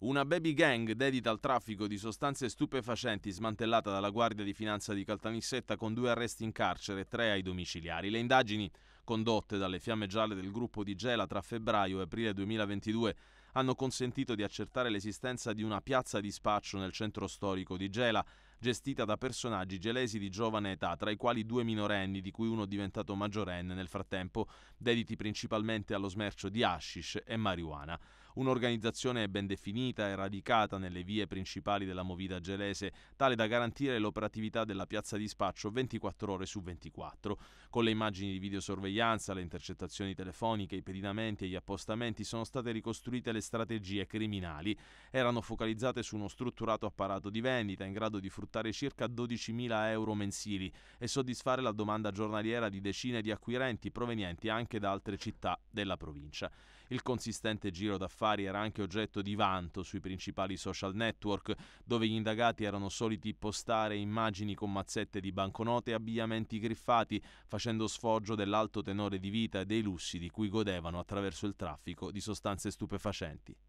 Una baby gang dedita al traffico di sostanze stupefacenti smantellata dalla Guardia di Finanza di Caltanissetta con due arresti in carcere e tre ai domiciliari. Le indagini condotte dalle fiamme gialle del gruppo di Gela tra febbraio e aprile 2022 hanno consentito di accertare l'esistenza di una piazza di spaccio nel centro storico di Gela, gestita da personaggi gelesi di giovane età, tra i quali due minorenni, di cui uno diventato maggiorenne nel frattempo, dediti principalmente allo smercio di hashish e marijuana. Un'organizzazione ben definita e radicata nelle vie principali della Movida gelese, tale da garantire l'operatività della piazza di spaccio 24 ore su 24. Con le immagini di videosorveglianza, le intercettazioni telefoniche, i pedinamenti e gli appostamenti sono state ricostruite le strategie criminali. Erano focalizzate su uno strutturato apparato di vendita in grado di fruttare circa 12.000 euro mensili e soddisfare la domanda giornaliera di decine di acquirenti provenienti anche da altre città della provincia. Il consistente giro d'affari affari era anche oggetto di vanto sui principali social network, dove gli indagati erano soliti postare immagini con mazzette di banconote e abbigliamenti griffati, facendo sfoggio dell'alto tenore di vita e dei lussi di cui godevano attraverso il traffico di sostanze stupefacenti.